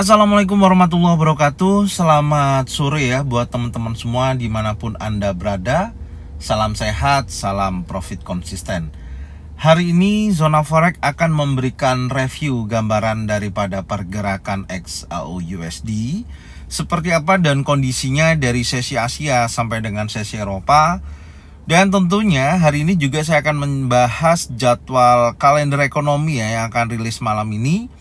Assalamualaikum warahmatullahi wabarakatuh Selamat sore ya buat teman-teman semua dimanapun Anda berada Salam sehat, salam profit konsisten Hari ini Zona Forex akan memberikan review gambaran daripada pergerakan XAU USD Seperti apa dan kondisinya dari sesi Asia sampai dengan sesi Eropa dan tentunya hari ini juga saya akan membahas jadwal kalender ekonomi ya yang akan rilis malam ini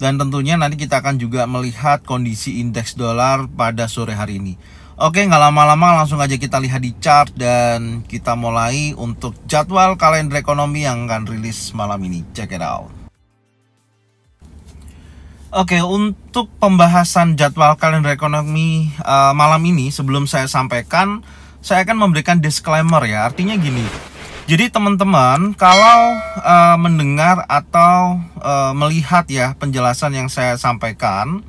dan tentunya nanti kita akan juga melihat kondisi indeks dolar pada sore hari ini. Oke, nggak lama-lama langsung aja kita lihat di chart dan kita mulai untuk jadwal kalender ekonomi yang akan rilis malam ini. Check it out. Oke, untuk pembahasan jadwal kalender ekonomi uh, malam ini sebelum saya sampaikan, saya akan memberikan disclaimer ya. Artinya gini, jadi teman-teman kalau uh, mendengar atau uh, melihat ya penjelasan yang saya sampaikan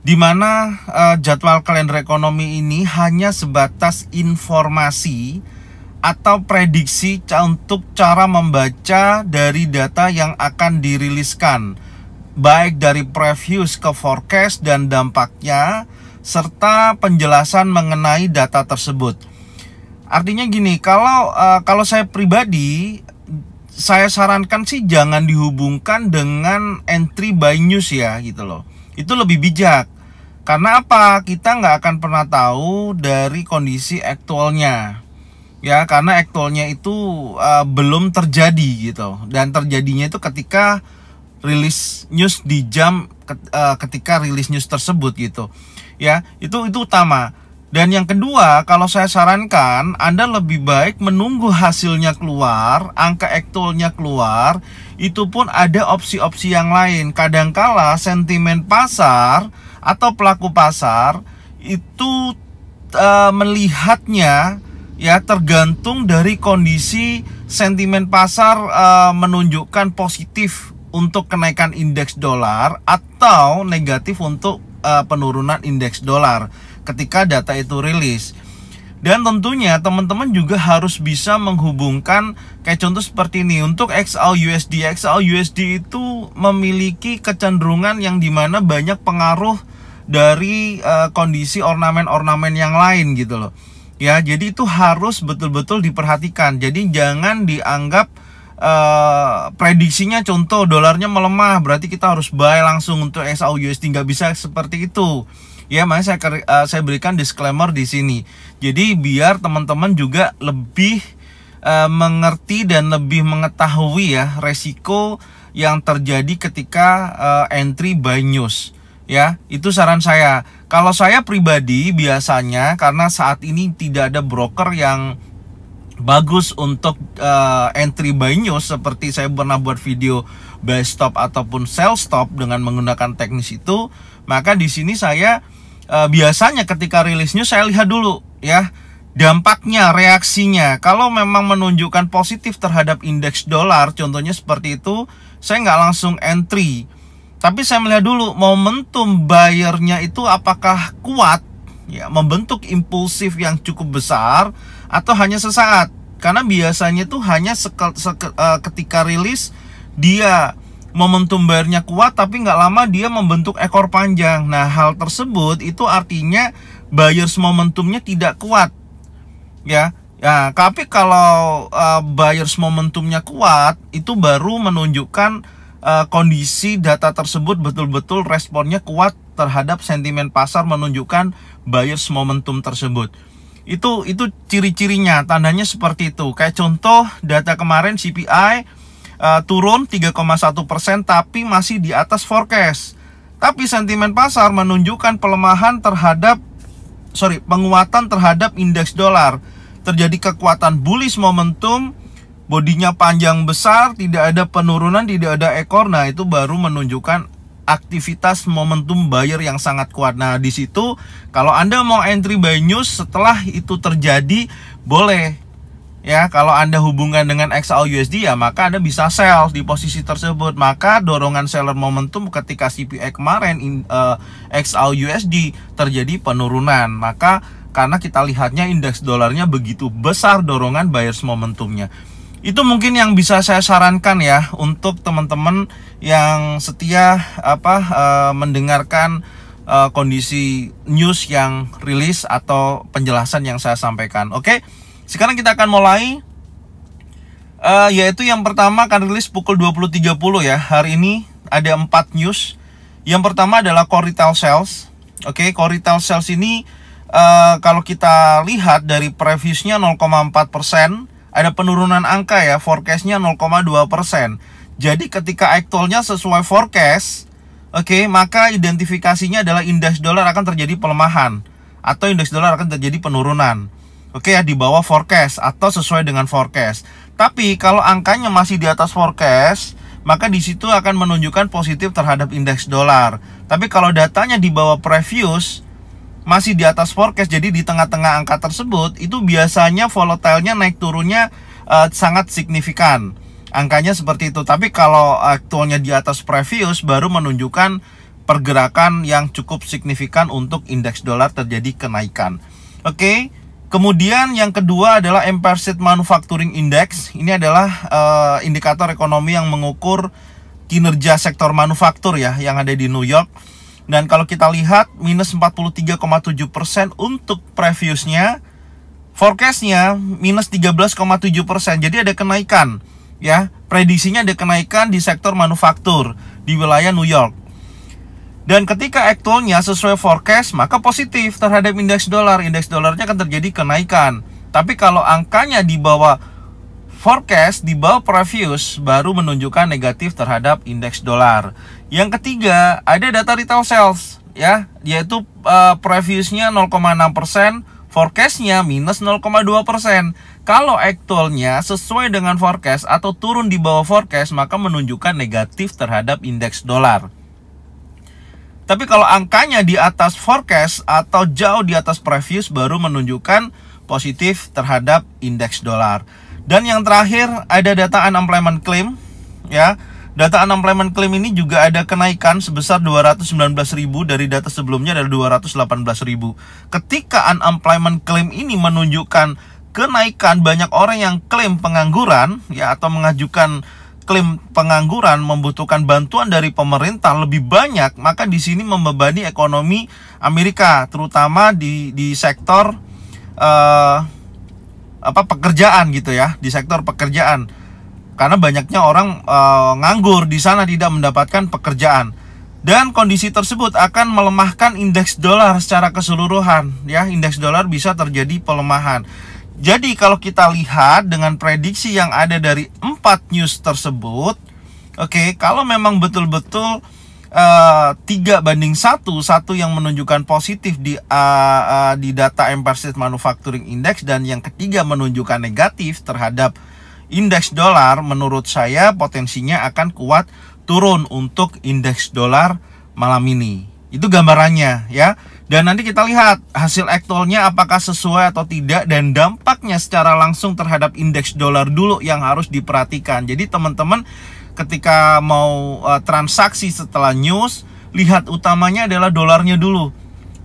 di mana uh, jadwal kalender ekonomi ini hanya sebatas informasi atau prediksi untuk cara membaca dari data yang akan diriliskan baik dari previews ke forecast dan dampaknya serta penjelasan mengenai data tersebut. Artinya gini, kalau uh, kalau saya pribadi saya sarankan sih jangan dihubungkan dengan entry by news ya gitu loh. Itu lebih bijak. Karena apa? Kita nggak akan pernah tahu dari kondisi aktualnya. Ya, karena aktualnya itu uh, belum terjadi gitu. Dan terjadinya itu ketika rilis news di jam eh, ketika rilis news tersebut gitu. Ya, itu itu utama dan yang kedua, kalau saya sarankan, Anda lebih baik menunggu hasilnya keluar, angka aktualnya keluar, itu pun ada opsi-opsi yang lain. Kadangkala sentimen pasar atau pelaku pasar itu e, melihatnya ya tergantung dari kondisi sentimen pasar e, menunjukkan positif untuk kenaikan indeks dolar atau negatif untuk e, penurunan indeks dolar ketika data itu rilis. Dan tentunya teman-teman juga harus bisa menghubungkan kayak contoh seperti ini untuk XAUUSD. XAUUSD itu memiliki kecenderungan yang dimana banyak pengaruh dari uh, kondisi ornamen-ornamen yang lain gitu loh. Ya, jadi itu harus betul-betul diperhatikan. Jadi jangan dianggap Uh, prediksinya contoh dolarnya melemah berarti kita harus buy langsung untuk XL USD nggak bisa seperti itu ya makanya saya uh, saya berikan disclaimer di sini jadi biar teman-teman juga lebih uh, mengerti dan lebih mengetahui ya resiko yang terjadi ketika uh, entry by news ya itu saran saya kalau saya pribadi biasanya karena saat ini tidak ada broker yang bagus untuk uh, entry buy news seperti saya pernah buat video buy stop ataupun sell stop dengan menggunakan teknis itu maka di sini saya uh, biasanya ketika rilis news saya lihat dulu ya dampaknya, reaksinya. Kalau memang menunjukkan positif terhadap indeks dolar, contohnya seperti itu, saya nggak langsung entry. Tapi saya melihat dulu momentum bayarnya itu apakah kuat, ya, membentuk impulsif yang cukup besar, atau hanya sesaat. Karena biasanya itu hanya seke, seke, uh, ketika rilis dia momentum bayarnya kuat tapi nggak lama dia membentuk ekor panjang. Nah, hal tersebut itu artinya buyers momentumnya tidak kuat. Ya. Ya, tapi kalau uh, buyers momentumnya kuat, itu baru menunjukkan uh, kondisi data tersebut betul-betul responnya kuat terhadap sentimen pasar menunjukkan buyers momentum tersebut. Itu itu ciri-cirinya, tandanya seperti itu. Kayak contoh data kemarin CPI uh, turun 3,1 persen tapi masih di atas forecast. Tapi sentimen pasar menunjukkan pelemahan terhadap sorry penguatan terhadap indeks dolar. Terjadi kekuatan bullish momentum, bodinya panjang besar, tidak ada penurunan, tidak ada ekor. Nah itu baru menunjukkan aktivitas momentum buyer yang sangat kuat. Nah di situ kalau anda mau entry buy news setelah itu terjadi boleh ya kalau Anda hubungkan dengan XAU USD ya maka Anda bisa sell di posisi tersebut maka dorongan seller momentum ketika CPI kemarin in, uh, eh, XAU USD terjadi penurunan maka karena kita lihatnya indeks dolarnya begitu besar dorongan buyers momentumnya itu mungkin yang bisa saya sarankan ya untuk teman-teman yang setia apa uh, mendengarkan uh, kondisi news yang rilis atau penjelasan yang saya sampaikan oke okay? Sekarang kita akan mulai uh, yaitu yang pertama akan rilis pukul 20.30 ya. Hari ini ada 4 news. Yang pertama adalah core retail sales. Oke, okay, core retail sales ini uh, kalau kita lihat dari previewsnya 0,4 ada penurunan angka ya, forecastnya 0,2 Jadi ketika actualnya sesuai forecast, oke, okay, maka identifikasinya adalah indeks dolar akan terjadi pelemahan atau indeks dolar akan terjadi penurunan. Oke ya di bawah forecast atau sesuai dengan forecast. Tapi kalau angkanya masih di atas forecast, maka di situ akan menunjukkan positif terhadap indeks dolar. Tapi kalau datanya di bawah previous masih di atas forecast, jadi di tengah-tengah angka tersebut itu biasanya volatilnya naik turunnya uh, sangat signifikan. Angkanya seperti itu. Tapi kalau aktualnya di atas previous baru menunjukkan pergerakan yang cukup signifikan untuk indeks dolar terjadi kenaikan. Oke. Okay? Kemudian yang kedua adalah Empire State Manufacturing Index. Ini adalah uh, indikator ekonomi yang mengukur kinerja sektor manufaktur ya yang ada di New York. Dan kalau kita lihat minus 43,7% untuk previousnya, forecastnya minus 13,7%. Jadi ada kenaikan ya. Prediksinya ada kenaikan di sektor manufaktur di wilayah New York. Dan ketika aktualnya sesuai forecast, maka positif terhadap indeks dolar. Indeks dolarnya akan terjadi kenaikan. Tapi kalau angkanya di bawah forecast, di bawah previous, baru menunjukkan negatif terhadap indeks dolar. Yang ketiga, ada data retail sales, ya, yaitu uh, previousnya 0,6%, forecastnya minus 0,2%. Kalau aktualnya sesuai dengan forecast atau turun di bawah forecast, maka menunjukkan negatif terhadap indeks dolar. Tapi kalau angkanya di atas forecast atau jauh di atas previous baru menunjukkan positif terhadap indeks dolar. Dan yang terakhir ada data unemployment claim ya. Data unemployment claim ini juga ada kenaikan sebesar 219.000 dari data sebelumnya dari 218.000. Ketika unemployment claim ini menunjukkan kenaikan banyak orang yang klaim pengangguran ya atau mengajukan klaim pengangguran membutuhkan bantuan dari pemerintah lebih banyak, maka di sini membebani ekonomi Amerika, terutama di di sektor uh, apa pekerjaan gitu ya, di sektor pekerjaan. Karena banyaknya orang uh, nganggur di sana tidak mendapatkan pekerjaan. Dan kondisi tersebut akan melemahkan indeks dolar secara keseluruhan ya, indeks dolar bisa terjadi pelemahan. Jadi kalau kita lihat dengan prediksi yang ada dari empat news tersebut, oke, okay, kalau memang betul-betul eh, tiga -betul, uh, banding satu, satu yang menunjukkan positif di uh, uh, di data State Manufacturing Index dan yang ketiga menunjukkan negatif terhadap indeks dolar, menurut saya potensinya akan kuat turun untuk indeks dolar malam ini. Itu gambarannya ya. Dan nanti kita lihat hasil ektolnya apakah sesuai atau tidak dan dampaknya secara langsung terhadap indeks dolar dulu yang harus diperhatikan. Jadi teman-teman ketika mau eh, transaksi setelah news, lihat utamanya adalah dolarnya dulu.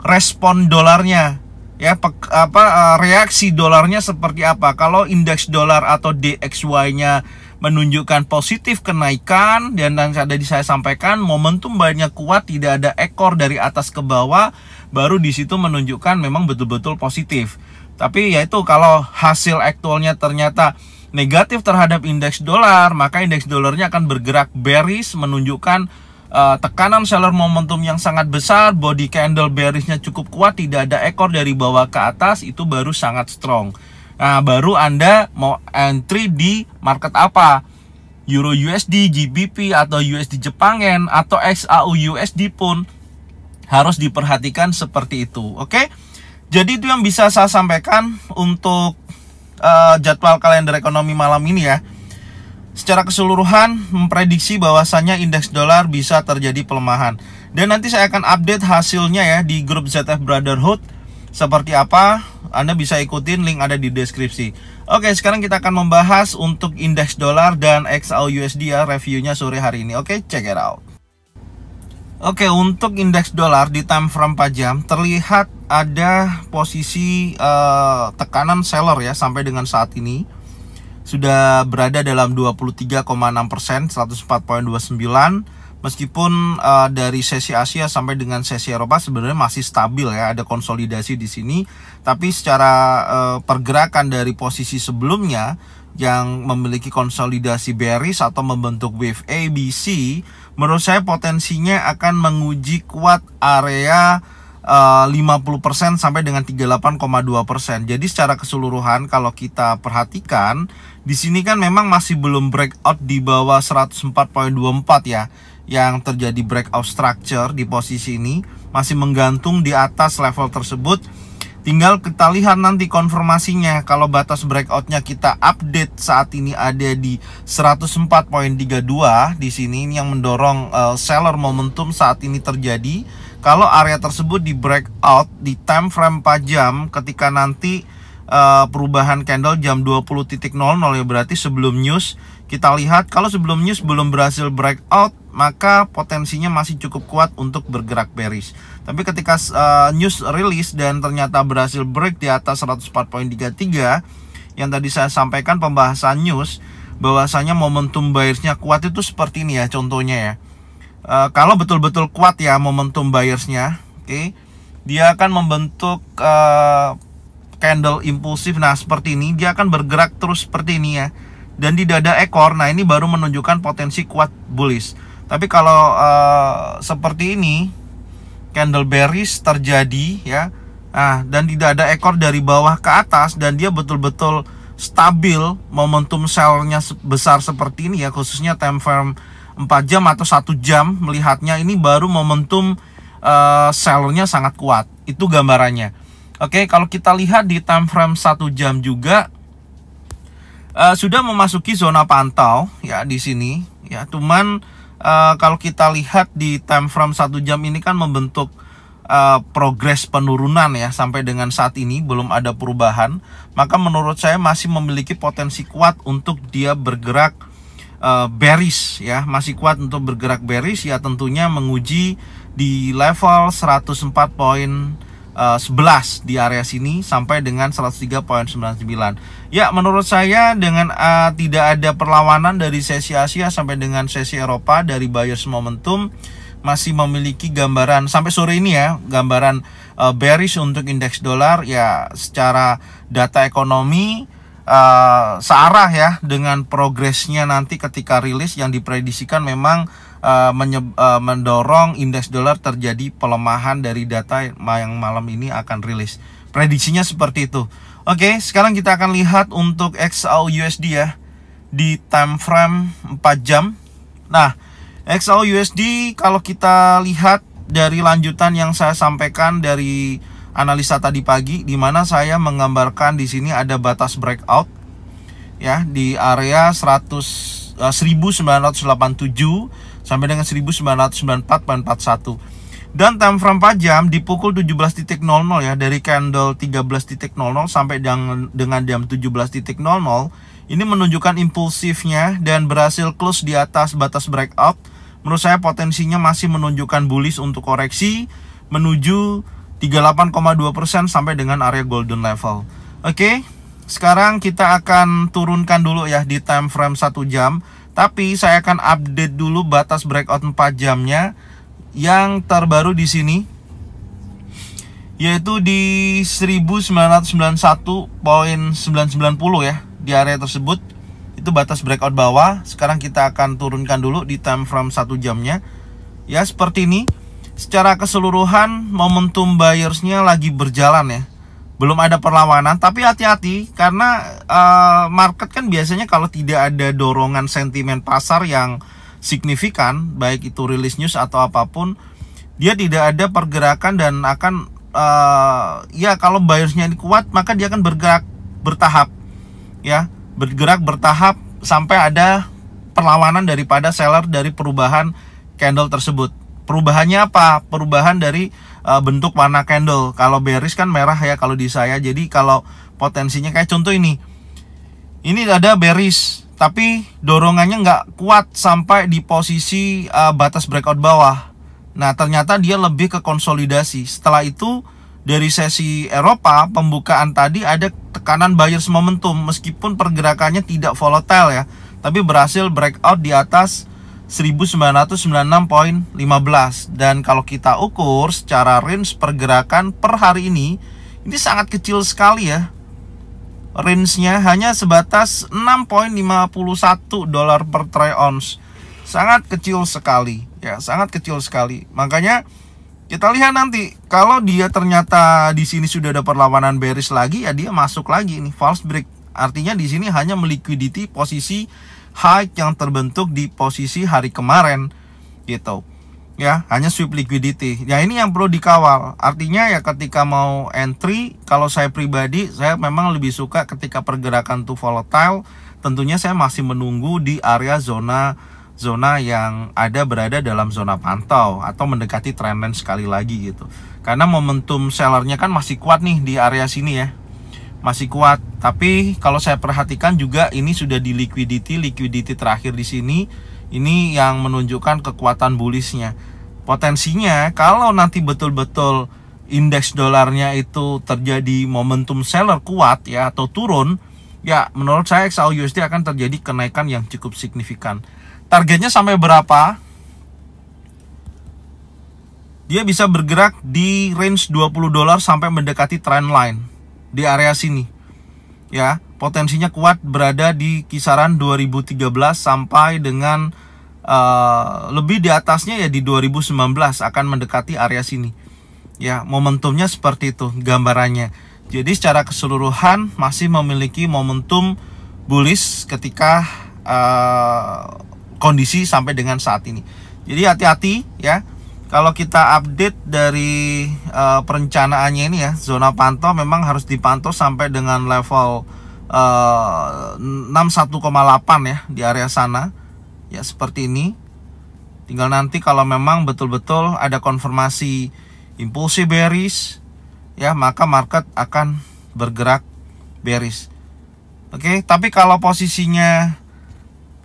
Respon dolarnya ya pe, apa eh, reaksi dolarnya seperti apa. Kalau indeks dolar atau DXY-nya menunjukkan positif kenaikan dan yang tadi saya sampaikan momentum banyak kuat tidak ada ekor dari atas ke bawah baru di situ menunjukkan memang betul-betul positif. Tapi yaitu kalau hasil aktualnya ternyata negatif terhadap indeks dolar, maka indeks dolarnya akan bergerak bearish menunjukkan uh, tekanan seller momentum yang sangat besar, body candle bearishnya cukup kuat, tidak ada ekor dari bawah ke atas itu baru sangat strong. Nah, baru Anda mau entry di market apa? Euro USD, GBP atau USD Jepangen atau XAU USD pun harus diperhatikan seperti itu. Oke. Jadi itu yang bisa saya sampaikan untuk uh, jadwal kalender ekonomi malam ini ya. Secara keseluruhan memprediksi bahwasannya indeks dolar bisa terjadi pelemahan. Dan nanti saya akan update hasilnya ya di grup ZF Brotherhood seperti apa Anda bisa ikutin link ada di deskripsi Oke sekarang kita akan membahas untuk indeks dolar dan XAUUSD ya reviewnya sore hari ini Oke check it out Oke untuk indeks dolar di time frame 4 jam terlihat ada posisi uh, tekanan seller ya sampai dengan saat ini sudah berada dalam 23,6 104.29 meskipun uh, dari sesi Asia sampai dengan sesi Eropa sebenarnya masih stabil ya ada konsolidasi di sini tapi secara uh, pergerakan dari posisi sebelumnya yang memiliki konsolidasi bearish atau membentuk wave ABC menurut saya potensinya akan menguji kuat area Eh, uh, 50% sampai dengan 38,2%. Jadi secara keseluruhan kalau kita perhatikan di sini kan memang masih belum breakout di bawah 104.24 ya yang terjadi breakout structure di posisi ini masih menggantung di atas level tersebut tinggal kita lihat nanti konfirmasinya kalau batas breakoutnya kita update saat ini ada di 104.32 di sini ini yang mendorong uh, seller momentum saat ini terjadi kalau area tersebut di breakout di time frame 4 jam ketika nanti uh, perubahan candle jam 20.00 ya berarti sebelum news kita lihat kalau sebelum news belum berhasil breakout maka potensinya masih cukup kuat untuk bergerak bearish. Tapi ketika uh, news rilis dan ternyata berhasil break di atas 104.33 yang tadi saya sampaikan pembahasan news bahwasanya momentum bearishnya kuat itu seperti ini ya contohnya ya Eh, kalau betul-betul kuat ya momentum buyersnya oke okay, dia akan membentuk uh, candle impulsif nah seperti ini dia akan bergerak terus seperti ini ya dan di dada ekor nah ini baru menunjukkan potensi kuat bullish tapi kalau uh, seperti ini candle bearish terjadi ya nah dan tidak ada ekor dari bawah ke atas dan dia betul-betul stabil momentum sellnya besar seperti ini ya khususnya time frame 4 jam atau satu jam melihatnya ini baru momentum uh, eh, sellernya sangat kuat itu gambarannya oke okay, kalau kita lihat di time frame satu jam juga uh, sudah memasuki zona pantau ya di sini ya cuman uh, kalau kita lihat di time frame satu jam ini kan membentuk uh, progres penurunan ya sampai dengan saat ini belum ada perubahan maka menurut saya masih memiliki potensi kuat untuk dia bergerak uh, bearish ya, masih kuat untuk bergerak bearish ya tentunya menguji di level 104 poin uh, eh, 11 di area sini sampai dengan 103.99. Ya, menurut saya dengan uh, tidak ada perlawanan dari sesi Asia sampai dengan sesi Eropa dari buyers momentum masih memiliki gambaran sampai sore ini ya gambaran uh, bearish untuk indeks dolar ya secara data ekonomi uh, searah ya dengan progresnya nanti ketika rilis yang diprediksikan memang uh, uh, mendorong indeks dolar terjadi pelemahan dari data yang malam ini akan rilis. Prediksinya seperti itu. Oke, sekarang kita akan lihat untuk XAU USD ya di time frame 4 jam. Nah, XAU USD kalau kita lihat dari lanjutan yang saya sampaikan dari analisa tadi pagi di mana saya menggambarkan di sini ada batas breakout ya di area 100 eh, 1987 sampai dengan 1994 dan time frame 4 jam di pukul 17.00 ya dari candle 13.00 sampai dengan dengan jam 17.00 ini menunjukkan impulsifnya dan berhasil close di atas batas breakout menurut saya potensinya masih menunjukkan bullish untuk koreksi menuju 38,2% sampai dengan area golden level. Oke, sekarang kita akan turunkan dulu ya di time frame 1 jam. Tapi saya akan update dulu batas breakout 4 jamnya yang terbaru di sini yaitu di 1991.990 ya di area tersebut itu batas breakout bawah sekarang kita akan turunkan dulu di time frame 1 jamnya ya seperti ini secara keseluruhan momentum buyersnya lagi berjalan ya belum ada perlawanan tapi hati-hati karena uh, market kan biasanya kalau tidak ada dorongan sentimen pasar yang signifikan baik itu rilis news atau apapun dia tidak ada pergerakan dan akan uh, ya kalau buyersnya ini kuat maka dia akan bergerak bertahap ya bergerak bertahap sampai ada perlawanan daripada seller dari perubahan candle tersebut perubahannya apa? Perubahan dari uh, bentuk warna candle. Kalau bearish kan merah ya kalau di saya. Jadi kalau potensinya kayak contoh ini. Ini ada bearish, tapi dorongannya nggak kuat sampai di posisi uh, batas breakout bawah. Nah, ternyata dia lebih ke konsolidasi. Setelah itu dari sesi Eropa pembukaan tadi ada tekanan buyers momentum meskipun pergerakannya tidak volatile ya, tapi berhasil breakout di atas 1996.15 dan kalau kita ukur secara range pergerakan per hari ini ini sangat kecil sekali ya range-nya hanya sebatas 6.51 dolar per troy ounce sangat kecil sekali ya sangat kecil sekali makanya kita lihat nanti kalau dia ternyata di sini sudah ada perlawanan bearish lagi ya dia masuk lagi ini false break artinya di sini hanya melikuiditi posisi high yang terbentuk di posisi hari kemarin gitu ya hanya sweep liquidity ya ini yang perlu dikawal artinya ya ketika mau entry kalau saya pribadi saya memang lebih suka ketika pergerakan tuh volatile tentunya saya masih menunggu di area zona zona yang ada berada dalam zona pantau atau mendekati trend sekali lagi gitu karena momentum sellernya kan masih kuat nih di area sini ya masih kuat. Tapi kalau saya perhatikan juga ini sudah di liquidity, liquidity terakhir di sini ini yang menunjukkan kekuatan bullishnya. Potensinya kalau nanti betul-betul indeks dolarnya itu terjadi momentum seller kuat ya atau turun, ya menurut saya XAUUSD akan terjadi kenaikan yang cukup signifikan. Targetnya sampai berapa? Dia bisa bergerak di range 20 dolar sampai mendekati trend line di area sini. Ya, potensinya kuat berada di kisaran 2013 sampai dengan uh, lebih di atasnya ya di 2019 akan mendekati area sini. Ya, momentumnya seperti itu gambarannya. Jadi secara keseluruhan masih memiliki momentum bullish ketika uh, kondisi sampai dengan saat ini. Jadi hati-hati ya kalau kita update dari uh, perencanaannya ini ya zona pantau memang harus dipantau sampai dengan level uh, eh, 61,8 ya di area sana ya seperti ini tinggal nanti kalau memang betul-betul ada konfirmasi impulsi bearish ya maka market akan bergerak bearish oke okay? tapi kalau posisinya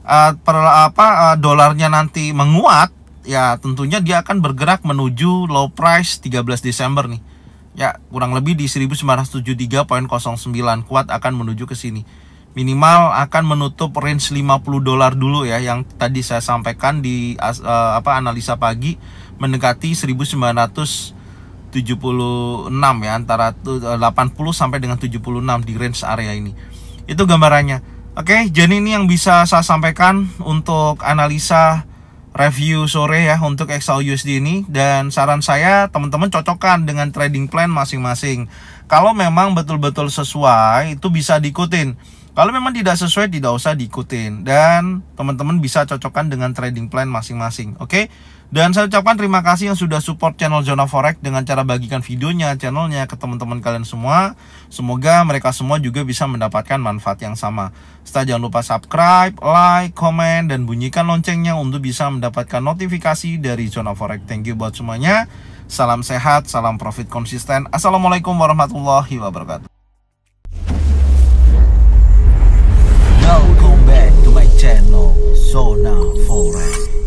uh, per, apa uh, dolarnya nanti menguat ya tentunya dia akan bergerak menuju low price 13 Desember nih ya kurang lebih di 1973.09 kuat akan menuju ke sini minimal akan menutup range 50 dolar dulu ya yang tadi saya sampaikan di uh, apa analisa pagi mendekati 1976 ya antara 80 eh, sampai dengan 76 di range area ini itu gambarannya oke jadi ini yang bisa saya sampaikan untuk analisa review sore ya untuk Excel USD ini dan saran saya teman-teman cocokkan dengan trading plan masing-masing. Kalau memang betul-betul sesuai itu bisa diikutin kalau memang tidak sesuai tidak usah diikutin dan teman-teman bisa cocokkan dengan trading plan masing-masing. Oke? Okay? Dan saya ucapkan terima kasih yang sudah support channel Zona Forex dengan cara bagikan videonya, channelnya ke teman-teman kalian semua. Semoga mereka semua juga bisa mendapatkan manfaat yang sama. Setelah jangan lupa subscribe, like, komen, dan bunyikan loncengnya untuk bisa mendapatkan notifikasi dari Zona Forex. Thank you buat semuanya. Salam sehat, salam profit konsisten. Assalamualaikum warahmatullahi wabarakatuh. welcome back to my channel. So now,